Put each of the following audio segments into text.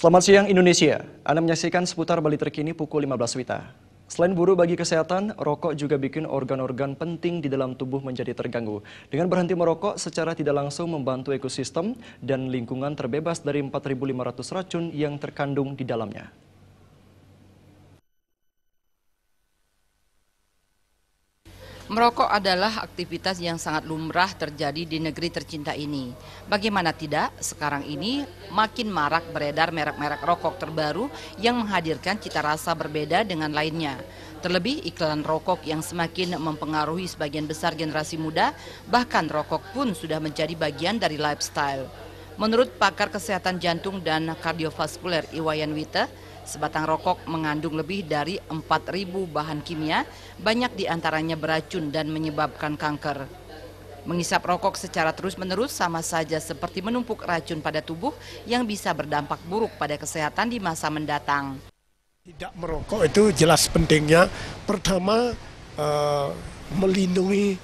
Selamat siang Indonesia. Anda menyaksikan seputar Bali terkini pukul 15 Wita. Selain buruk bagi kesehatan, rokok juga bikin organ-organ penting di dalam tubuh menjadi terganggu. Dengan berhenti merokok secara tidak langsung membantu ekosistem dan lingkungan terbebas dari 4.500 racun yang terkandung di dalamnya. Merokok adalah aktivitas yang sangat lumrah terjadi di negeri tercinta ini. Bagaimana tidak, sekarang ini makin marak beredar merek-merek rokok terbaru yang menghadirkan cita rasa berbeda dengan lainnya. Terlebih iklan rokok yang semakin mempengaruhi sebagian besar generasi muda, bahkan rokok pun sudah menjadi bagian dari lifestyle. Menurut pakar kesehatan jantung dan kardiovaskuler Iwayan Wita, Sebatang rokok mengandung lebih dari 4.000 bahan kimia, banyak diantaranya beracun dan menyebabkan kanker. Mengisap rokok secara terus-menerus sama saja seperti menumpuk racun pada tubuh yang bisa berdampak buruk pada kesehatan di masa mendatang. Tidak merokok itu jelas pentingnya. Pertama, eh, melindungi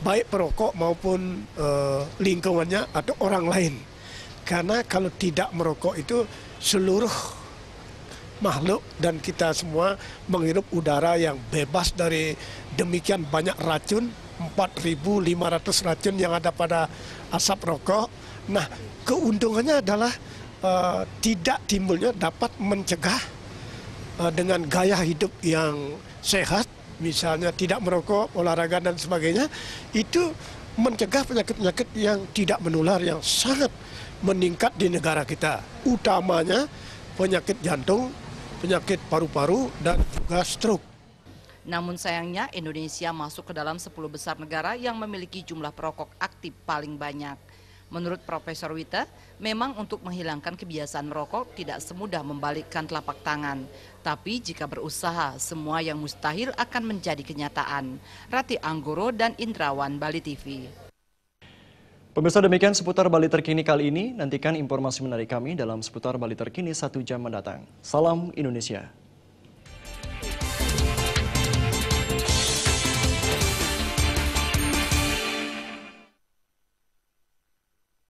baik perokok maupun eh, lingkungannya atau orang lain. Karena kalau tidak merokok itu seluruh makhluk dan kita semua menghirup udara yang bebas dari demikian banyak racun 4.500 racun yang ada pada asap rokok. Nah, keuntungannya adalah uh, tidak timbulnya dapat mencegah uh, dengan gaya hidup yang sehat, misalnya tidak merokok, olahraga dan sebagainya, itu mencegah penyakit-penyakit yang tidak menular yang sangat meningkat di negara kita, utamanya penyakit jantung penyakit paru-paru dan juga stroke. Namun sayangnya Indonesia masuk ke dalam 10 besar negara yang memiliki jumlah perokok aktif paling banyak. Menurut Profesor Wita, memang untuk menghilangkan kebiasaan merokok tidak semudah membalikkan telapak tangan. Tapi jika berusaha, semua yang mustahil akan menjadi kenyataan. Rati Anggoro dan Indrawan, Bali TV. Pemirsa demikian seputar Bali terkini kali ini. Nantikan informasi menarik kami dalam seputar Bali terkini satu jam mendatang. Salam Indonesia.